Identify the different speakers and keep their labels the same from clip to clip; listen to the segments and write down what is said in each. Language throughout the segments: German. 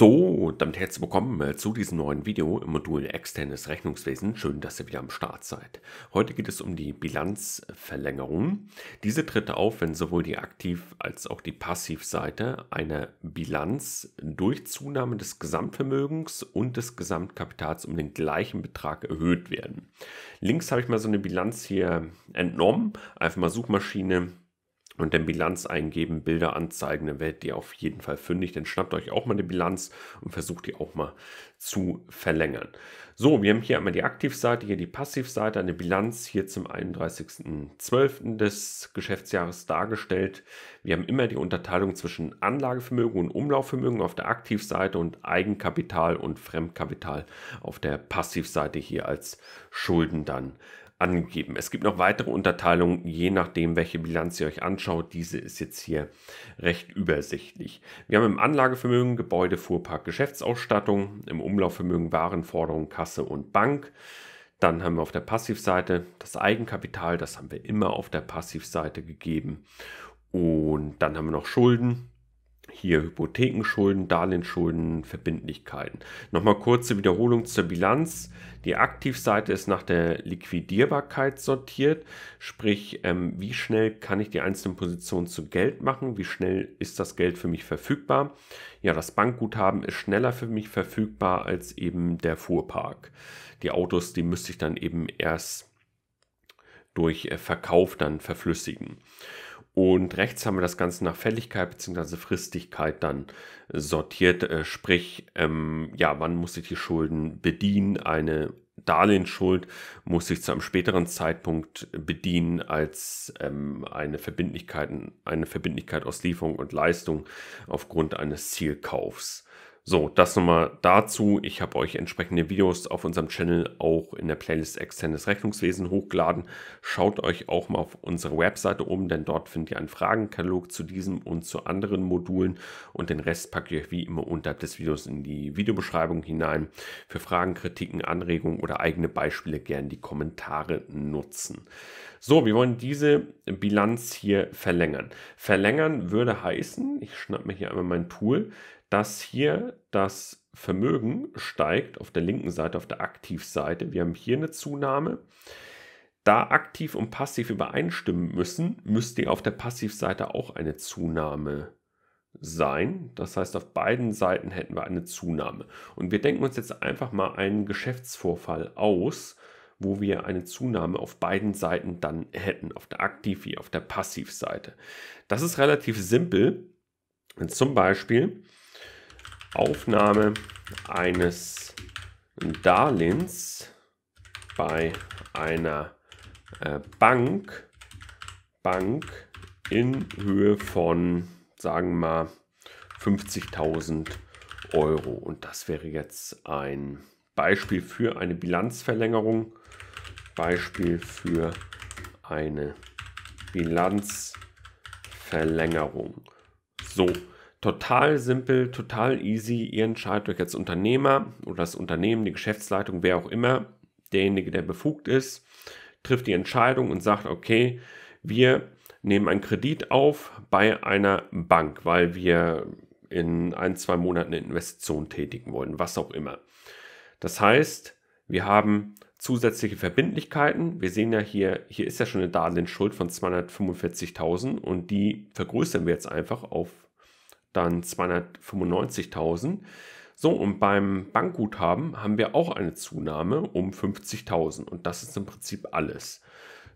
Speaker 1: So, damit herzlich willkommen äh, zu diesem neuen Video im Modul Externes Rechnungswesen. Schön, dass ihr wieder am Start seid. Heute geht es um die Bilanzverlängerung. Diese tritt auf, wenn sowohl die Aktiv- als auch die Passivseite einer Bilanz durch Zunahme des Gesamtvermögens und des Gesamtkapitals um den gleichen Betrag erhöht werden. Links habe ich mal so eine Bilanz hier entnommen. Einfach mal Suchmaschine und dann Bilanz eingeben, Bilder anzeigen, dann werdet ihr auf jeden Fall fündig. Dann schnappt euch auch mal eine Bilanz und versucht die auch mal zu verlängern. So, wir haben hier einmal die Aktivseite, hier die Passivseite, eine Bilanz hier zum 31.12. des Geschäftsjahres dargestellt. Wir haben immer die Unterteilung zwischen Anlagevermögen und Umlaufvermögen auf der Aktivseite und Eigenkapital und Fremdkapital auf der Passivseite hier als Schulden dann angegeben. Es gibt noch weitere Unterteilungen, je nachdem, welche Bilanz ihr euch anschaut. Diese ist jetzt hier recht übersichtlich. Wir haben im Anlagevermögen Gebäude, Fuhrpark, Geschäftsausstattung, im Umlaufvermögen Warenforderung, Kasse und Bank. Dann haben wir auf der Passivseite das Eigenkapital, das haben wir immer auf der Passivseite gegeben. Und dann haben wir noch Schulden, hier Hypothekenschulden, Darlehensschulden, Verbindlichkeiten. Nochmal kurze Wiederholung zur Bilanz. Die Aktivseite ist nach der Liquidierbarkeit sortiert, sprich, ähm, wie schnell kann ich die einzelnen Positionen zu Geld machen, wie schnell ist das Geld für mich verfügbar. Ja, das Bankguthaben ist schneller für mich verfügbar als eben der Fuhrpark. Die Autos, die müsste ich dann eben erst durch äh, Verkauf dann verflüssigen. Und rechts haben wir das Ganze nach Fälligkeit bzw. Fristigkeit dann sortiert. Äh, sprich, ähm, ja, wann muss ich die Schulden bedienen? Eine Darlehensschuld muss ich zu einem späteren Zeitpunkt bedienen als ähm, eine, Verbindlichkeit, eine Verbindlichkeit aus Lieferung und Leistung aufgrund eines Zielkaufs. So, das nochmal dazu. Ich habe euch entsprechende Videos auf unserem Channel auch in der Playlist Externes Rechnungswesen hochgeladen. Schaut euch auch mal auf unsere Webseite um, denn dort findet ihr einen Fragenkatalog zu diesem und zu anderen Modulen. Und den Rest packe ich euch wie immer unterhalb des Videos in die Videobeschreibung hinein. Für Fragen, Kritiken, Anregungen oder eigene Beispiele gerne die Kommentare nutzen. So, wir wollen diese Bilanz hier verlängern. Verlängern würde heißen, ich schnappe mir hier einmal mein Tool, dass hier das Vermögen steigt auf der linken Seite, auf der Aktivseite. Wir haben hier eine Zunahme. Da aktiv und passiv übereinstimmen müssen, müsste auf der Passivseite auch eine Zunahme sein. Das heißt, auf beiden Seiten hätten wir eine Zunahme. Und wir denken uns jetzt einfach mal einen Geschäftsvorfall aus, wo wir eine Zunahme auf beiden Seiten dann hätten, auf der Aktiv- wie auf der Passivseite. Das ist relativ simpel, wenn zum Beispiel Aufnahme eines Darlehens bei einer äh, Bank, Bank in Höhe von, sagen wir mal, 50.000 Euro. Und das wäre jetzt ein Beispiel für eine Bilanzverlängerung, Beispiel für eine Bilanzverlängerung. So, total simpel, total easy. Ihr entscheidet euch als Unternehmer oder das Unternehmen, die Geschäftsleitung, wer auch immer, derjenige, der befugt ist, trifft die Entscheidung und sagt, okay, wir nehmen einen Kredit auf bei einer Bank, weil wir in ein, zwei Monaten eine Investition tätigen wollen, was auch immer. Das heißt, wir haben zusätzliche Verbindlichkeiten. Wir sehen ja hier, hier ist ja schon eine Darlehensschuld von 245.000 und die vergrößern wir jetzt einfach auf dann 295.000. So, und beim Bankguthaben haben wir auch eine Zunahme um 50.000 und das ist im Prinzip alles.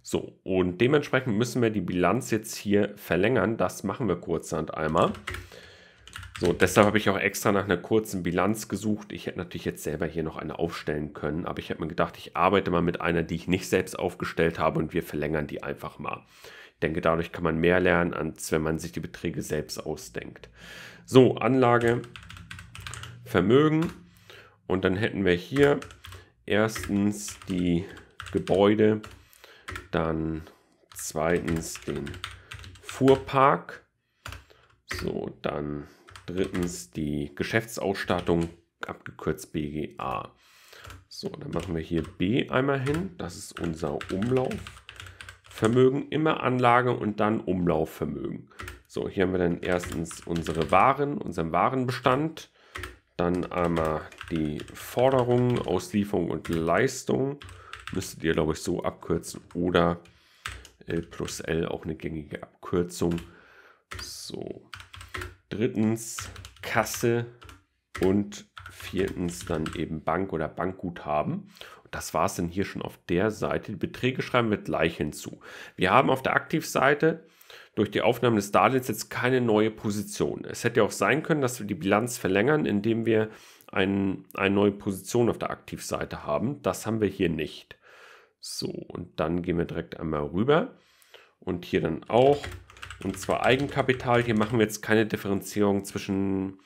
Speaker 1: So, und dementsprechend müssen wir die Bilanz jetzt hier verlängern. Das machen wir kurzhand einmal. So, deshalb habe ich auch extra nach einer kurzen Bilanz gesucht. Ich hätte natürlich jetzt selber hier noch eine aufstellen können, aber ich habe mir gedacht, ich arbeite mal mit einer, die ich nicht selbst aufgestellt habe und wir verlängern die einfach mal. Ich denke, dadurch kann man mehr lernen, als wenn man sich die Beträge selbst ausdenkt. So, Anlage, Vermögen und dann hätten wir hier erstens die Gebäude, dann zweitens den Fuhrpark. So, dann drittens die Geschäftsausstattung, abgekürzt BGA. So, dann machen wir hier B einmal hin. Das ist unser Umlaufvermögen. Immer Anlage und dann Umlaufvermögen. So, hier haben wir dann erstens unsere Waren, unseren Warenbestand. Dann einmal die Forderungen, Auslieferung und Leistung. Müsstet ihr, glaube ich, so abkürzen. Oder L plus L, auch eine gängige Abkürzung. So, drittens Kasse und viertens dann eben Bank oder Bankguthaben. Das war es dann hier schon auf der Seite. Die Beträge schreiben wir gleich hinzu. Wir haben auf der Aktivseite durch die Aufnahme des Darlehens jetzt keine neue Position. Es hätte auch sein können, dass wir die Bilanz verlängern, indem wir ein, eine neue Position auf der Aktivseite haben. Das haben wir hier nicht. So, und dann gehen wir direkt einmal rüber und hier dann auch und zwar Eigenkapital. Hier machen wir jetzt keine Differenzierung zwischen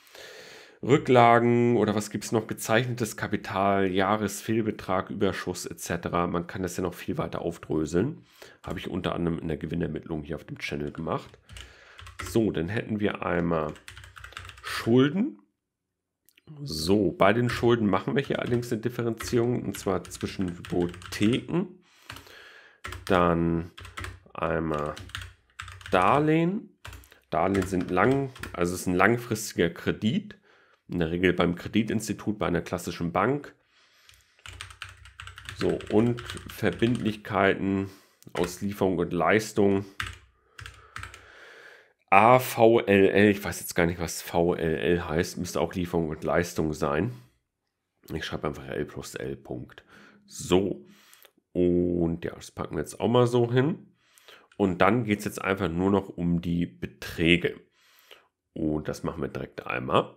Speaker 1: Rücklagen oder was gibt es noch? Gezeichnetes Kapital, Jahresfehlbetrag, Überschuss etc. Man kann das ja noch viel weiter aufdröseln. Habe ich unter anderem in der Gewinnermittlung hier auf dem Channel gemacht. So, dann hätten wir einmal Schulden. So, bei den Schulden machen wir hier allerdings eine Differenzierung und zwar zwischen Hypotheken, dann einmal Darlehen. Darlehen sind lang, also es ist ein langfristiger Kredit. In der Regel beim Kreditinstitut, bei einer klassischen Bank. So, und Verbindlichkeiten aus Lieferung und Leistung. AVLL, ich weiß jetzt gar nicht, was VLL heißt, müsste auch Lieferung und Leistung sein. Ich schreibe einfach L plus L. Punkt. So. Und ja, das packen wir jetzt auch mal so hin. Und dann geht es jetzt einfach nur noch um die Beträge. Und das machen wir direkt einmal.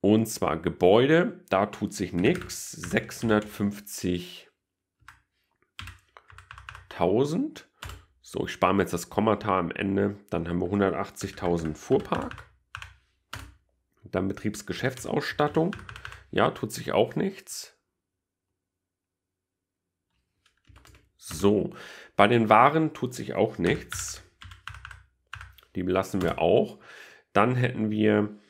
Speaker 1: Und zwar Gebäude, da tut sich nichts. 650.000. So, ich spare mir jetzt das Kommata am Ende. Dann haben wir 180.000 Fuhrpark. Dann Betriebsgeschäftsausstattung. Ja, tut sich auch nichts. So, bei den Waren tut sich auch nichts. Die belassen wir auch. Dann hätten wir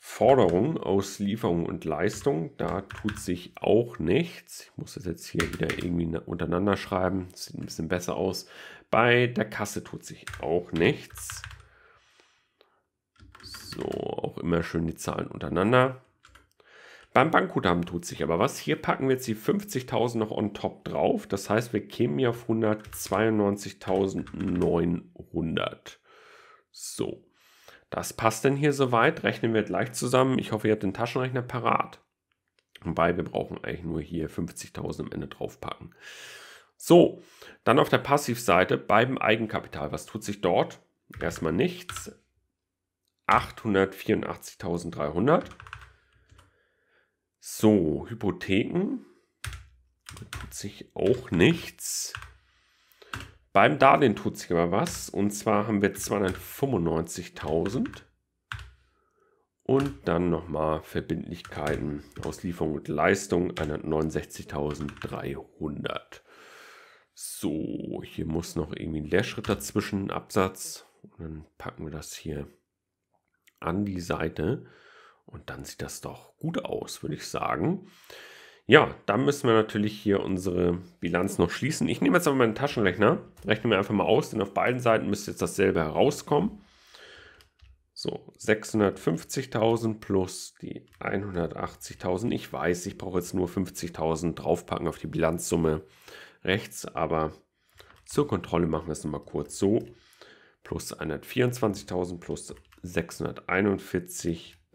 Speaker 1: Forderungen aus Lieferung und Leistung. Da tut sich auch nichts. Ich muss das jetzt hier wieder irgendwie untereinander schreiben. Das sieht ein bisschen besser aus. Bei der Kasse tut sich auch nichts. So, auch immer schön die Zahlen untereinander. Beim Bankguthaben tut sich aber was. Hier packen wir jetzt die 50.000 noch on top drauf. Das heißt, wir kämen hier auf 192.900. So, das passt denn hier soweit. Rechnen wir gleich zusammen. Ich hoffe, ihr habt den Taschenrechner parat. Wobei, wir brauchen eigentlich nur hier 50.000 am Ende draufpacken. So, dann auf der Passivseite beim Eigenkapital. Was tut sich dort? Erstmal nichts. 884.300. So, Hypotheken. Tut sich auch nichts. Beim Darlehen tut sich aber was. Und zwar haben wir 295.000. Und dann nochmal Verbindlichkeiten aus Lieferung und Leistung 169.300. So, hier muss noch irgendwie ein Leerschritt dazwischen, Absatz. Und dann packen wir das hier an die Seite. Und dann sieht das doch gut aus, würde ich sagen. Ja, dann müssen wir natürlich hier unsere Bilanz noch schließen. Ich nehme jetzt aber meinen Taschenrechner, rechne mir einfach mal aus, denn auf beiden Seiten müsste jetzt dasselbe herauskommen. So, 650.000 plus die 180.000. Ich weiß, ich brauche jetzt nur 50.000 draufpacken auf die Bilanzsumme rechts, aber zur Kontrolle machen wir es nochmal kurz so. Plus 124.000 plus 641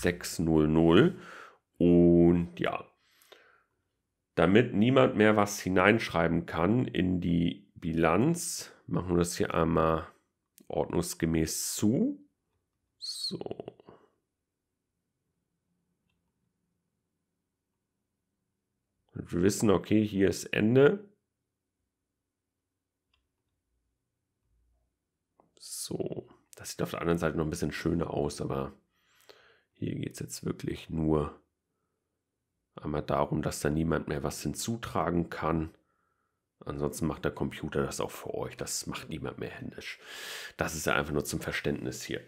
Speaker 1: 600. Und ja, damit niemand mehr was hineinschreiben kann in die Bilanz, machen wir das hier einmal ordnungsgemäß zu. So. Und wir wissen, okay, hier ist Ende. So. Das sieht auf der anderen Seite noch ein bisschen schöner aus, aber hier geht es jetzt wirklich nur einmal darum, dass da niemand mehr was hinzutragen kann. Ansonsten macht der Computer das auch für euch. Das macht niemand mehr händisch. Das ist ja einfach nur zum Verständnis hier.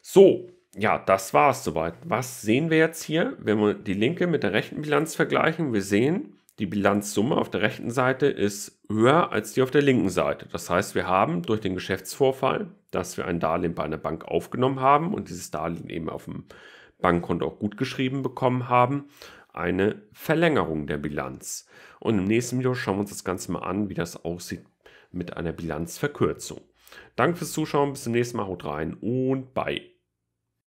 Speaker 1: So, ja, das war es soweit. Was sehen wir jetzt hier? Wenn wir die linke mit der rechten Bilanz vergleichen, wir sehen, die Bilanzsumme auf der rechten Seite ist höher als die auf der linken Seite. Das heißt, wir haben durch den Geschäftsvorfall, dass wir ein Darlehen bei einer Bank aufgenommen haben und dieses Darlehen eben auf dem Bankkonto auch gut geschrieben bekommen haben, eine Verlängerung der Bilanz. Und im nächsten Video schauen wir uns das Ganze mal an, wie das aussieht mit einer Bilanzverkürzung. Danke fürs Zuschauen, bis zum nächsten Mal, haut rein und bye.